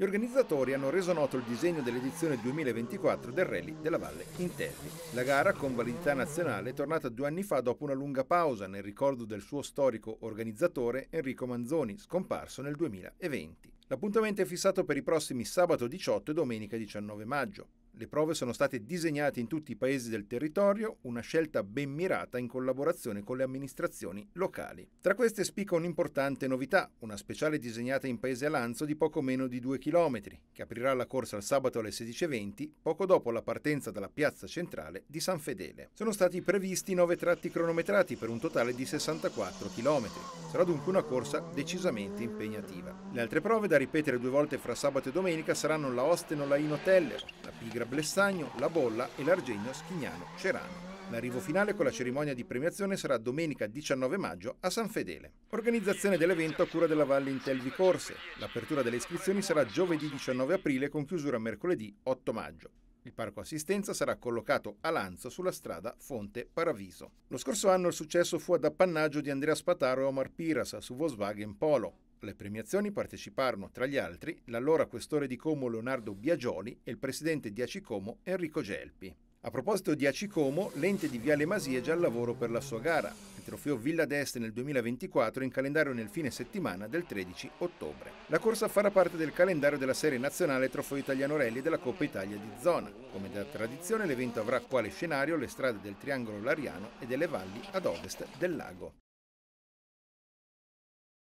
Gli organizzatori hanno reso noto il disegno dell'edizione 2024 del Rally della Valle Interni. La gara, con validità nazionale, è tornata due anni fa dopo una lunga pausa nel ricordo del suo storico organizzatore Enrico Manzoni, scomparso nel 2020. L'appuntamento è fissato per i prossimi sabato 18 e domenica 19 maggio. Le prove sono state disegnate in tutti i paesi del territorio, una scelta ben mirata in collaborazione con le amministrazioni locali. Tra queste spicca un'importante novità, una speciale disegnata in paese Alanzo di poco meno di 2 km, che aprirà la corsa il sabato alle 16.20, poco dopo la partenza dalla piazza centrale di San Fedele. Sono stati previsti 9 tratti cronometrati per un totale di 64 km. Sarà dunque una corsa decisamente impegnativa. Le altre prove da ripetere due volte fra sabato e domenica saranno la Osteno Laino Teller, Pigra Blestagno, la Bolla e l'Argenio Schignano Cerano. L'arrivo finale con la cerimonia di premiazione sarà domenica 19 maggio a San Fedele. Organizzazione dell'evento a cura della Valle Intelvi Corse. L'apertura delle iscrizioni sarà giovedì 19 aprile con chiusura mercoledì 8 maggio. Il parco assistenza sarà collocato a Lanzo sulla strada Fonte Paraviso. Lo scorso anno il successo fu ad appannaggio di Andrea Spataro e Omar Piras su Volkswagen Polo. Alle premiazioni parteciparono, tra gli altri, l'allora questore di Como Leonardo Biagioli e il presidente di Acicomo Enrico Gelpi. A proposito di Acicomo, l'ente di Viale Masi è già al lavoro per la sua gara, il trofeo Villa d'Este nel 2024 in calendario nel fine settimana del 13 ottobre. La corsa farà parte del calendario della serie nazionale Trofeo Italiano Rally della Coppa Italia di zona. Come da tradizione l'evento avrà quale scenario le strade del Triangolo Lariano e delle valli ad ovest del lago.